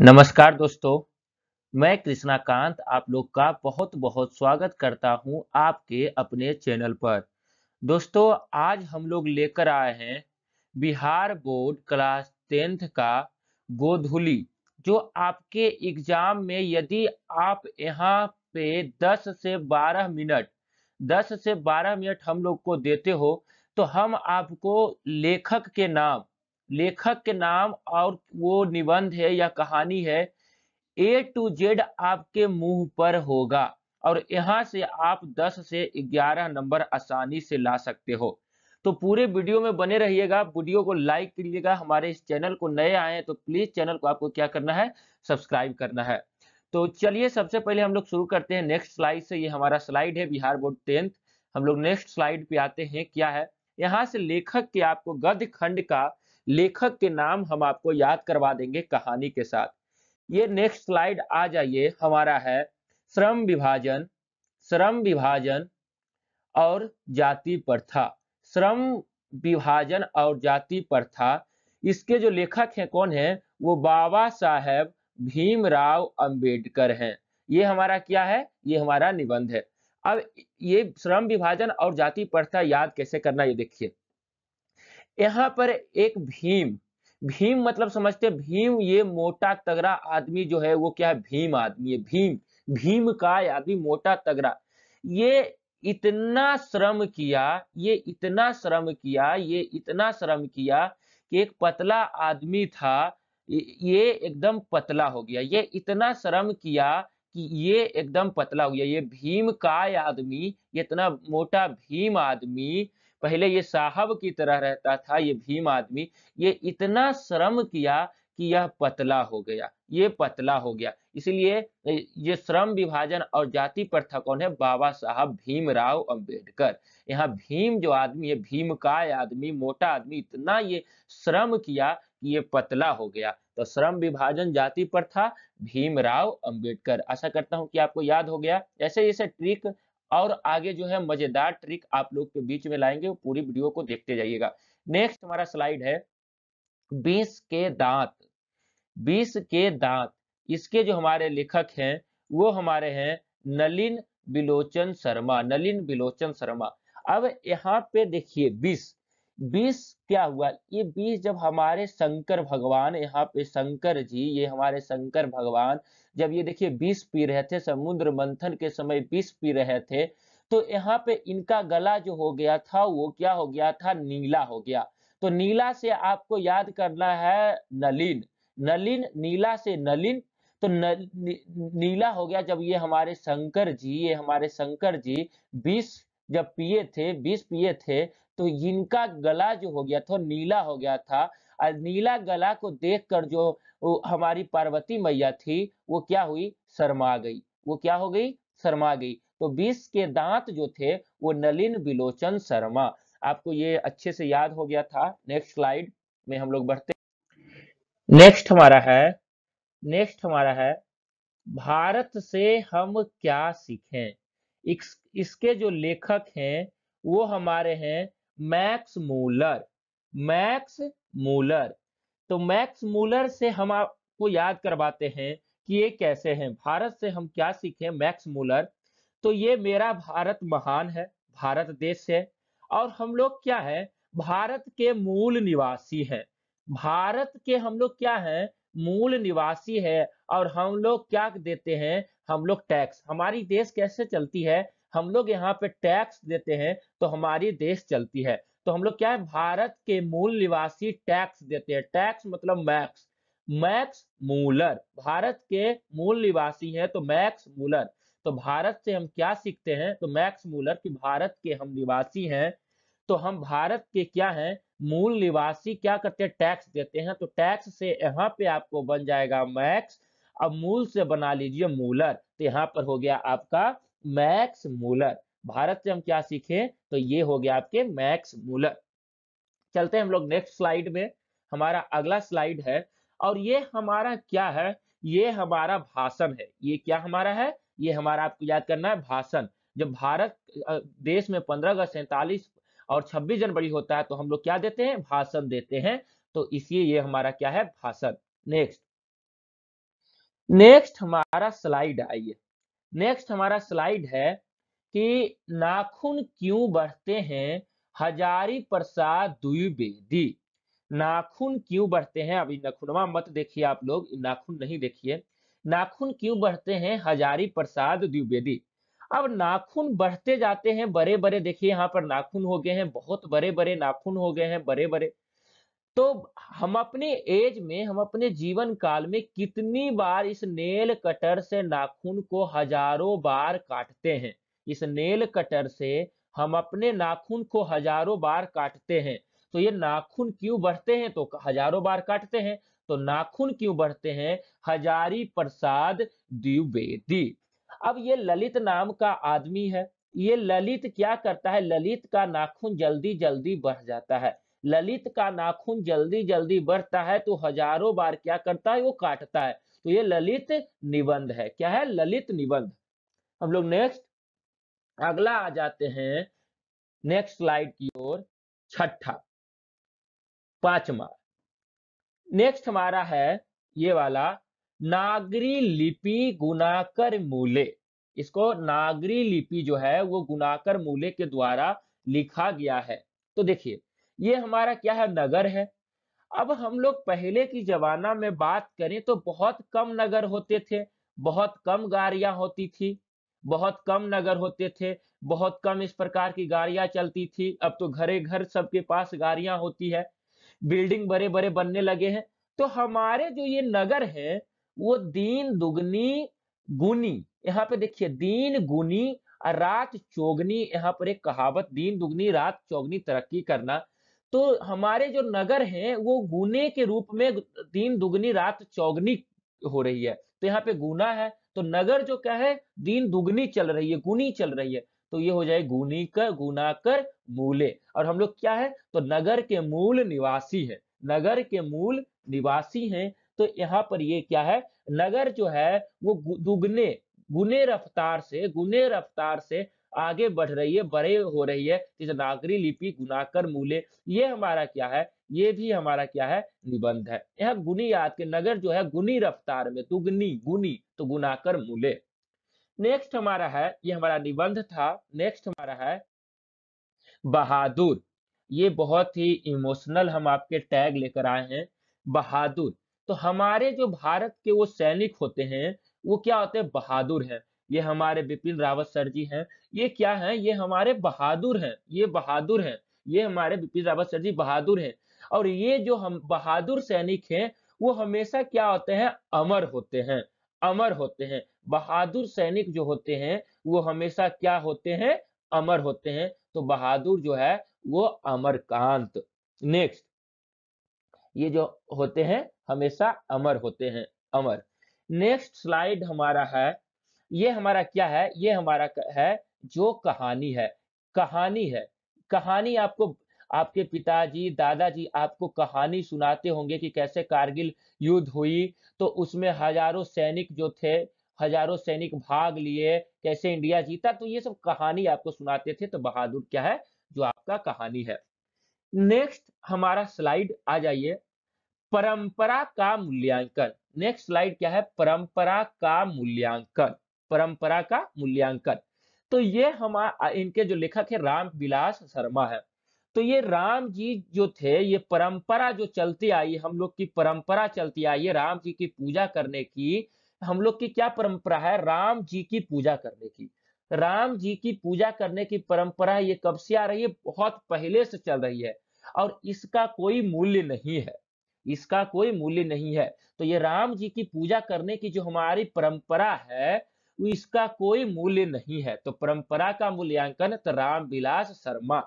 नमस्कार दोस्तों मैं कृष्णाकांत आप लोग का बहुत बहुत स्वागत करता हूं आपके अपने चैनल पर दोस्तों आज हम लोग लेकर आए हैं बिहार बोर्ड क्लास टेंथ का गोधुली जो आपके एग्जाम में यदि आप यहाँ पे 10 से 12 मिनट 10 से 12 मिनट हम लोग को देते हो तो हम आपको लेखक के नाम लेखक के नाम और वो निबंध है या कहानी है ए टू जेड आपके मुंह पर होगा और यहां से आप 10 से 11 नंबर आसानी से ला सकते हो तो पूरे वीडियो में बने रहिएगा वीडियो को लाइक कीजिएगा हमारे इस चैनल को नए आए हैं तो प्लीज चैनल को आपको क्या करना है सब्सक्राइब करना है तो चलिए सबसे पहले हम लोग शुरू करते हैं नेक्स्ट स्लाइड से ये हमारा स्लाइड है बिहार बोर्ड टेंथ हम लोग नेक्स्ट स्लाइड पे आते हैं क्या है यहाँ से लेखक के आपको गद्य खंड का लेखक के नाम हम आपको याद करवा देंगे कहानी के साथ ये नेक्स्ट स्लाइड आ जाइए हमारा है श्रम विभाजन श्रम विभाजन और जाति प्रथा श्रम विभाजन और जाति प्रथा इसके जो लेखक हैं कौन है वो बाबा साहेब भीमराव अंबेडकर हैं ये हमारा क्या है ये हमारा निबंध है अब ये श्रम विभाजन और जाति प्रथा याद कैसे करना ये देखिए यहाँ पर एक भीम भीम मतलब समझते भीम ये मोटा तगड़ा आदमी जो है वो क्या है भीम आदमी है भीम भीम का आदमी मोटा तगड़ा ये इतना श्रम किया ये इतना श्रम किया ये इतना श्रम किया कि एक पतला आदमी था ये एकदम पतला हो गया ये इतना श्रम किया कि ये एकदम पतला हो गया ये भीम काय आदमी ये इतना मोटा भीम आदमी पहले ये साहब की तरह रहता था ये भीम आदमी ये इतना श्रम किया कि यह पतला हो गया ये पतला हो गया इसलिए ये श्रम विभाजन और जाति प्रथा कौन है बाबा साहब भीमराव अंबेडकर यहाँ भीम जो आदमी है भीम का आदमी मोटा आदमी इतना ये श्रम किया कि ये पतला हो गया तो श्रम विभाजन जाति प्रथा भीमराव अंबेडकर आशा करता हूं कि आपको याद हो गया ऐसे ऐसे ट्रिक और आगे जो है मजेदार ट्रिक आप लोग के बीच में लाएंगे पूरी वीडियो को देखते जाइएगा नेक्स्ट हमारा स्लाइड है बीस के दांत बीस के दांत इसके जो हमारे लेखक हैं वो हमारे हैं नलिन बिलोचन शर्मा नलिन बिलोचन शर्मा अब यहाँ पे देखिए बीस बीस क्या हुआ ये बीस जब हमारे शंकर भगवान यहाँ पे शंकर जी ये हमारे शंकर भगवान जब ये देखिए बीस पी रहे थे समुद्र मंथन के समय बीस पी रहे थे तो यहाँ पे इनका गला जो हो गया था वो क्या हो गया था नीला हो गया तो नीला से आपको याद करना है नलिन नलिन नीला से नलिन तो न, न, नीला हो गया जब ये हमारे शंकर जी ये हमारे शंकर जी बीस जब पिए थे विष पिए थे तो इनका गला जो हो गया था नीला हो गया था और नीला गला को देखकर जो हमारी पार्वती मैया थी वो क्या हुई शर्मा गई वो क्या हो गई शर्मा गई तो विष के दांत जो थे वो नलिन विलोचन शर्मा आपको ये अच्छे से याद हो गया था नेक्स्ट स्लाइड में हम लोग बढ़ते नेक्स्ट हमारा है नेक्स्ट हमारा है भारत से हम क्या सीखें इस, इसके जो लेखक हैं वो हमारे हैं मैक्स मूलर मैक्स मूलर तो मैक्स मूलर से हम आपको याद करवाते हैं कि ये कैसे हैं भारत से हम क्या सीखे मैक्स मूलर तो ये मेरा भारत महान है भारत देश है और हम लोग क्या है भारत के मूल निवासी हैं भारत के हम लोग क्या हैं मूल निवासी है और हम लोग क्या देते हैं हम लोग टैक्स हमारी देश कैसे चलती है हम लोग यहाँ पे टैक्स देते हैं तो हमारी देश चलती है तो हम लोग क्या है भारत के मूल निवासी टैक्स देते हैं टैक्स मतलब मैक्स मैक्स मूलर भारत के मूल निवासी हैं तो मैक्स मूलर तो भारत से हम क्या सीखते हैं तो मैक्स मूलर कि भारत के हम निवासी हैं तो हम भारत के क्या हैं मूल निवासी क्या करते हैं टैक्स देते हैं तो टैक्स से यहाँ पे आपको बन जाएगा मैक्स अब मूल से बना लीजिए मूलर तो यहाँ पर हो गया आपका मैक्स मूलर भारत से हम क्या सीखे तो ये हो गया आपके मैक्स मूलर चलते हैं हम लोग नेक्स्ट स्लाइड में हमारा अगला स्लाइड है और ये हमारा क्या है ये हमारा भाषण है ये क्या हमारा है ये हमारा आपको याद करना है भाषण जब भारत देश में पंद्रह अगस्त सैतालीस और 26 जनवरी होता है तो हम लोग क्या देते हैं भाषण देते हैं तो इसलिए ये हमारा क्या है भाषण नेक्स्ट नेक्स्ट हमारा स्लाइड आइए नेक्स्ट हमारा स्लाइड है कि नाखून क्यों बढ़ते हैं हजारी प्रसाद द्विवेदी नाखून क्यों बढ़ते हैं अभी नखुनवा मत देखिए आप लोग नाखून नहीं देखिए नाखून क्यों बढ़ते हैं हजारी प्रसाद द्विवेदी अब नाखून बढ़ते जाते हैं बड़े बड़े देखिए यहाँ पर नाखून हो गए हैं बहुत बड़े बड़े नाखून हो गए हैं बड़े बड़े तो हम अपने एज में हम अपने जीवन काल में कितनी बार इस नेल कटर से नाखून को हजारों बार काटते हैं इस नेल कटर से हम अपने नाखून को हजारों बार काटते हैं तो ये नाखून क्यों बढ़ते हैं तो हजारों बार काटते हैं तो नाखून क्यों बढ़ते हैं हजारी प्रसाद द्विवेदी अब ये ललित नाम का आदमी है ये ललित क्या करता है ललित का नाखून जल्दी जल्दी बढ़ जाता है ललित का नाखून जल्दी जल्दी बढ़ता है तो हजारों बार क्या करता है वो काटता है तो ये ललित निबंध है क्या है ललित निबंध हम लोग नेक्स्ट अगला आ जाते हैं नेक्स्ट स्लाइड की ओर छठा पांचवा नेक्स्ट हमारा है ये वाला नागरी लिपि गुनाकर मूले इसको नागरी लिपि जो है वो गुनाकर मूले के द्वारा लिखा गया है तो देखिए ये हमारा क्या है नगर है अब हम लोग पहले की जमाना में बात करें तो बहुत कम नगर होते थे बहुत कम गाड़ियां होती थी बहुत कम नगर होते थे बहुत कम इस प्रकार की गाड़ियां चलती थी अब तो घरे घर सबके पास गाड़ियां होती है बिल्डिंग बड़े बड़े बनने लगे हैं तो हमारे जो ये नगर है वो दीन दुगनी गुनी यहाँ पे देखिए दीन गुनी रात चौगनी यहाँ पर एक कहावत दीन दुगनी रात चौगनी तरक्की करना तो हमारे जो नगर हैं वो गुने के रूप में दीन दुगनी रात चौगनी हो रही है तो यहाँ पे गुना है तो नगर जो क्या है दीन दुगनी चल रही है गुनी चल रही है तो ये हो जाए गुनी कर गुना कर मूले और हम लोग क्या है तो नगर के मूल निवासी है नगर के मूल निवासी हैं तो यहाँ पर ये क्या है नगर जो है वो दुगने गुने रफ्तार से गुने रफ्तार से आगे बढ़ रही है बड़े हो रही है जिस नागरी लिपि गुनाकर मूले ये हमारा क्या है ये भी हमारा क्या है निबंध है यह गुनी याद के नगर जो है गुनी रफ्तार में दुगनी गुनी तो गुनाकर मूले नेक्स्ट हमारा है ये हमारा निबंध था नेक्स्ट हमारा है बहादुर ये बहुत ही इमोशनल हम आपके टैग लेकर आए हैं बहादुर तो हमारे जो भारत के वो सैनिक होते हैं वो क्या होते हैं बहादुर हैं ये हमारे बिपिन रावत सर जी हैं ये क्या है ये हमारे बहादुर हैं ये बहादुर हैं ये हमारे बिपिन रावत सर जी बहादुर हैं और ये जो हम बहादुर सैनिक हैं वो हमेशा क्या होते हैं अमर होते हैं अमर होते हैं बहादुर सैनिक जो होते हैं वो हमेशा क्या होते हैं अमर होते हैं तो बहादुर जो है वो अमरकांत नेक्स्ट ये जो होते हैं हमेशा अमर होते हैं अमर नेक्स्ट स्लाइड हमारा है ये हमारा क्या है ये हमारा है जो कहानी है कहानी है कहानी आपको आपके पिताजी दादाजी आपको कहानी सुनाते होंगे कि कैसे कारगिल युद्ध हुई तो उसमें हजारों सैनिक जो थे हजारों सैनिक भाग लिए कैसे इंडिया जीता तो ये सब कहानी आपको सुनाते थे तो बहादुर क्या है जो आपका कहानी है नेक्स्ट हमारा स्लाइड आ जाइए परंपरा का मूल्यांकन नेक्स्ट स्लाइड क्या है परंपरा का मूल्यांकन परंपरा का मूल्यांकन तो ये हमारा इनके जो लेखक है राम विलास शर्मा है तो ये राम जी जो थे ये परंपरा जो चलती आई हम लोग की परंपरा चलती आई है राम जी की पूजा करने की हम लोग की क्या परंपरा है राम जी की पूजा करने की राम जी की पूजा करने की परंपरा ये कब से आ रही है बहुत पहले से चल रही है और इसका कोई मूल्य नहीं है इसका कोई मूल्य नहीं है तो ये राम जी की पूजा करने की जो हमारी परंपरा है इसका कोई मूल्य नहीं है तो परंपरा का मूल्यांकन तो राम विलास शर्मा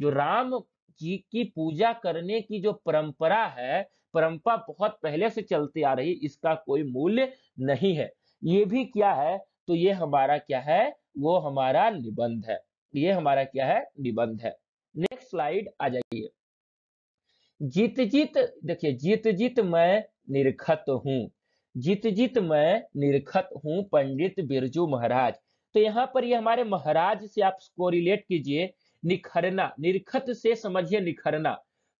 जो राम जी की पूजा करने की जो परंपरा है परंपरा बहुत पहले से चलती आ रही इसका कोई मूल्य नहीं है ये भी क्या है तो ये हमारा क्या है वो हमारा निबंध है ये हमारा क्या है निबंध है नेक्स्ट स्लाइड आ जाइए जीत जीत देखिए जीत जीत मैं निर्खत हूँ जीत जीत मैं निर्खत हूँ पंडित बिरजू महाराज तो यहाँ पर ये हमारे महाराज से आप को रिलेट कीजिए निखरना निरखत से समझिए निखरना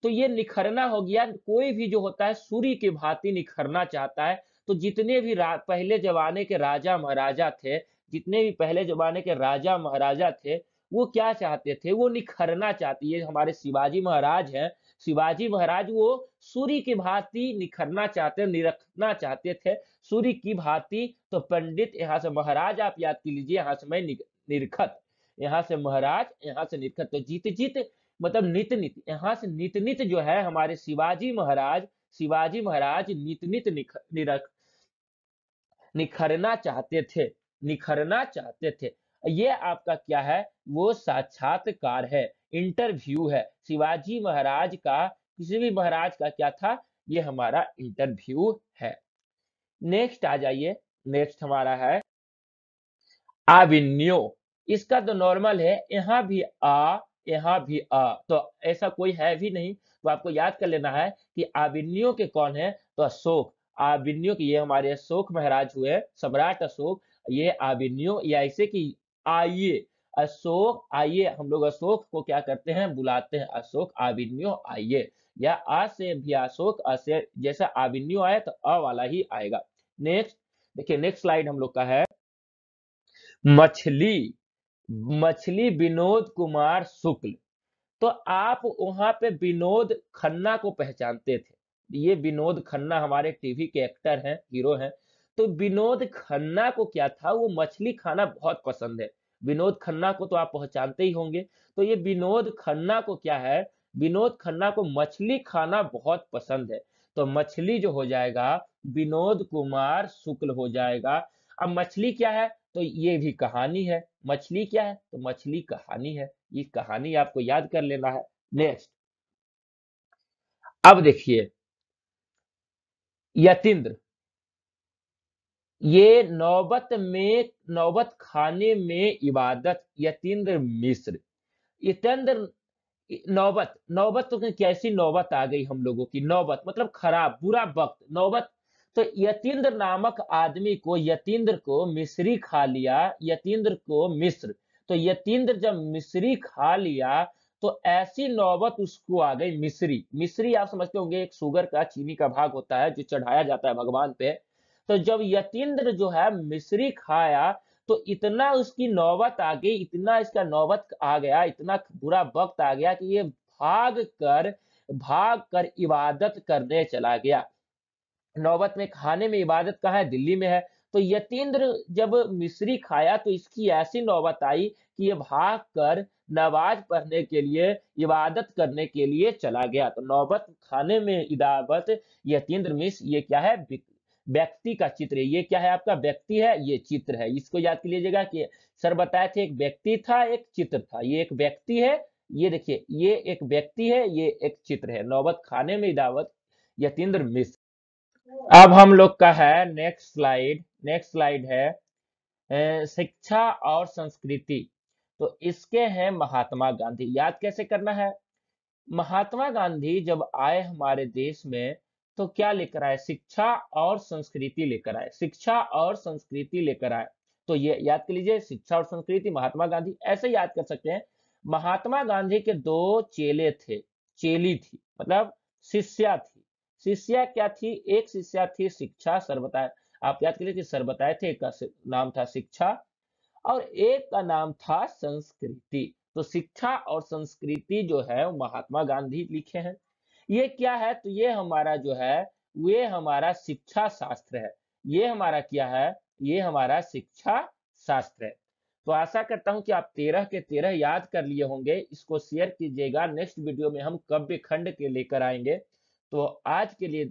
तो ये निखरना हो गया कोई भी जो होता है सूर्य की भांति निखरना चाहता है तो जितने भी पहले जमाने के राजा महाराजा थे जितने भी पहले जमाने के राजा महाराजा थे वो क्या चाहते थे वो निखरना चाहती है हमारे शिवाजी महाराज हैं शिवाजी महाराज वो सूर्य की भांति निखरना चाहते निरखना चाहते थे सूर्य की भांति तो पंडित यहाँ से महाराज आप याद कर लीजिए यहाँ से मैं निरखत यहाँ से महाराज यहाँ से निरखत तो जीत जीत मतलब नित नित यहाँ से नित नित जो है हमारे शिवाजी महाराज शिवाजी महाराज नित नित निरख निखरना चाहते थे निखरना चाहते थे ये आपका क्या है वो साक्षात्कार है इंटरव्यू है शिवाजी महाराज का किसी भी महाराज का क्या था ये हमारा इंटरव्यू है नेक्स्ट आ जाइए नेक्स्ट हमारा है आविन्यो इसका तो नॉर्मल है यहां भी आ यहां भी आ तो ऐसा कोई है भी नहीं तो आपको याद कर लेना है कि आविन्यो के कौन है तो अशोक आविन्यो के ये हमारे अशोक महाराज हुए सम्राट अशोक ये आविन्यो या ऐसे कि आइए अशोक आइए हम लोग अशोक को क्या करते हैं बुलाते हैं अशोक आविन्यो आइए या आ से भी अशोक अशे जैसा आविन्यो आए तो अ वाला ही आएगा नेक्स्ट देखिए नेक्स्ट स्लाइड हम लोग का है मछली मछली विनोद कुमार शुक्ल तो आप वहां पे विनोद खन्ना को पहचानते थे ये विनोद खन्ना हमारे टीवी के एक्टर हैं हीरो हैं तो विनोद खन्ना को क्या था वो मछली खाना बहुत पसंद है विनोद खन्ना को तो आप पहचानते ही होंगे तो ये विनोद खन्ना को क्या है विनोद खन्ना को मछली खाना बहुत पसंद है तो मछली जो हो जाएगा विनोद कुमार शुक्ल हो जाएगा अब मछली क्या है तो ये भी कहानी है मछली क्या है तो मछली कहानी है ये कहानी आपको याद कर लेना है नेक्स्ट अब देखिए यतिंद्र ये नौबत में नौबत खाने में इबादत यतीन्द्र मिश्र यतेंद्र नौबत नौबत तो कैसी नौबत आ गई हम लोगों की नौबत मतलब खराब बुरा वक्त नौबत तो यतीन्द्र नामक आदमी को यतीन्द्र को मिश्री खा लिया यतीन्द्र को मिस्र तो यतीन्द्र जब मिश्री खा लिया तो ऐसी नौबत उसको आ गई मिश्री मिश्री आप समझते होंगे एक शुगर का चीनी का भाग होता है जो चढ़ाया जाता है भगवान पे तो जब यतीन्द्र जो है मिश्री खाया तो इतना उसकी नौबत आ गई इतना इसका नौबत आ गया इतना बुरा वक्त आ गया कि ये भाग कर भाग कर इबादत करने चला गया नौबत में खाने में इबादत कहा है दिल्ली में है तो यतीन्द्र जब मिश्री खाया तो इसकी ऐसी नौबत आई कि ये भाग कर नवाज पढ़ने के लिए इबादत करने के लिए चला गया तो नौबत खाने में इबादत यतीन्द्र मिश ये क्या है व्यक्ति का चित्र है ये क्या है आपका व्यक्ति है ये चित्र है इसको याद कर लीजिएगा कि सर बताए थे एक व्यक्ति था एक चित्र था ये एक व्यक्ति है ये देखिए ये एक व्यक्ति है ये एक चित्र है नौबत खाने में दावत यतेंद्र मिश्र अब हम लोग का है नेक्स्ट स्लाइड नेक्स्ट स्लाइड है शिक्षा और संस्कृति तो इसके हैं महात्मा गांधी याद कैसे करना है महात्मा गांधी जब आए हमारे देश में तो क्या लेकर आए शिक्षा और संस्कृति लेकर आए शिक्षा और संस्कृति लेकर आए तो ये याद कर लीजिए शिक्षा और संस्कृति महात्मा गांधी ऐसे याद कर सकते हैं महात्मा गांधी के दो चेले थे चेली थी मतलब शिष्या थी शिष्या क्या थी एक शिष्या थी शिक्षा सर्वताय आप याद कर लीजिए सर्वताय थे का नाम था शिक्षा और एक का नाम था संस्कृति तो शिक्षा और संस्कृति जो है महात्मा गांधी लिखे हैं ये क्या है तो ये हमारा जो है ये हमारा शिक्षा शास्त्र है ये हमारा क्या है ये हमारा शिक्षा शास्त्र है तो आशा करता हूं कि आप तेरह के तेरह याद कर लिए होंगे इसको शेयर कीजिएगा नेक्स्ट वीडियो में हम कव्य खंड के लेकर आएंगे तो आज के लिए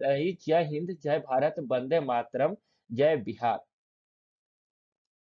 जय हिंद जय भारत वंदे मातरम जय बिहार